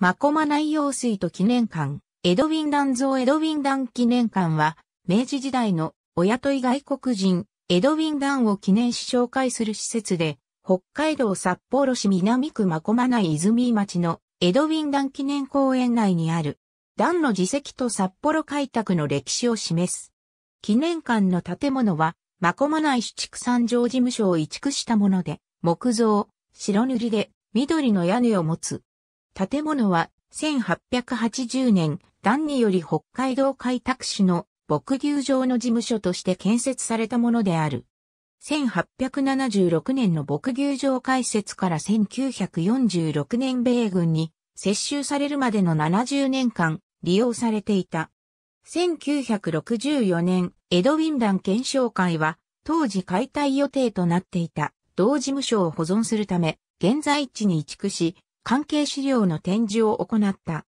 マコマ内用水と記念館、エドウィン・ダン像エドウィン・ダン記念館は、明治時代のお雇い外国人、エドウィン・ダンを記念し紹介する施設で、北海道札幌市南区マコマ内泉町のエドウィン・ダン記念公園内にある、ダンの自席と札幌開拓の歴史を示す。記念館の建物は、マコマ内市畜産場事務所を移築したもので、木造、白塗りで、緑の屋根を持つ。建物は1880年、段により北海道開拓市の牧牛場の事務所として建設されたものである。1876年の牧牛場開設から1946年米軍に接収されるまでの70年間利用されていた。1964年、エドウィンダン検証会は当時解体予定となっていた同事務所を保存するため現在地に移築し関係資料の展示を行った。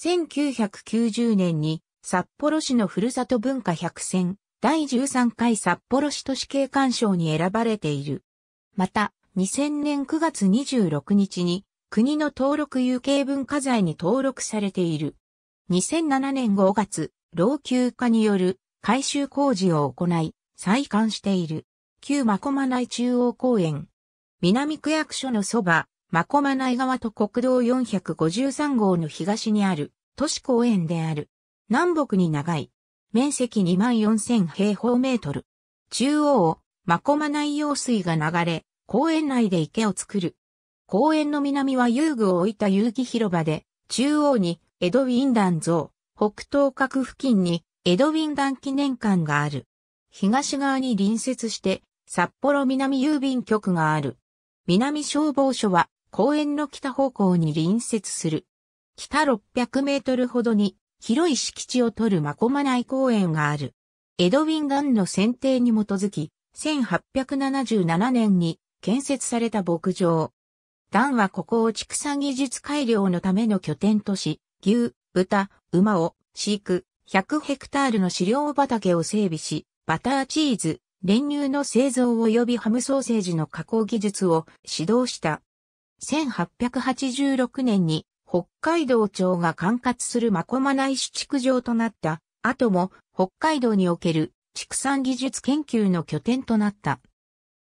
1990年に札幌市のふるさと文化百選第13回札幌市都市景観賞に選ばれている。また、2000年9月26日に国の登録有形文化財に登録されている。2007年5月、老朽化による改修工事を行い、再館している。旧真駒内中央公園。南区役所のそば、真駒内側と国道453号の東にある都市公園である。南北に長い。面積24000平方メートル。中央を真駒内用水が流れ、公園内で池を作る。公園の南は遊具を置いた遊戯広場で、中央にエドウィンダン像、北東角付近にエドウィンダン記念館がある。東側に隣接して札幌南郵便局がある。南消防署は公園の北方向に隣接する。北600メートルほどに広い敷地を取るまこまい公園がある。エドウィン・ガンの選定に基づき、1877年に建設された牧場。ガンはここを畜産技術改良のための拠点とし、牛、豚、馬を飼育、100ヘクタールの飼料畑を整備し、バターチーズ、練乳の製造及びハムソーセージの加工技術を指導した。1886年に北海道庁が管轄する真駒内市築場となった後も北海道における畜産技術研究の拠点となった。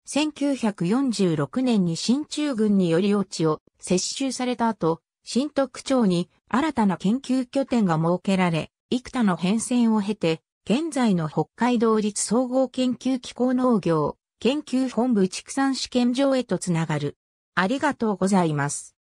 1946年に新中軍により落ちを接収された後、新特町に新たな研究拠点が設けられ、幾多の変遷を経て、現在の北海道立総合研究機構農業研究本部畜産試験場へとつながる。ありがとうございます。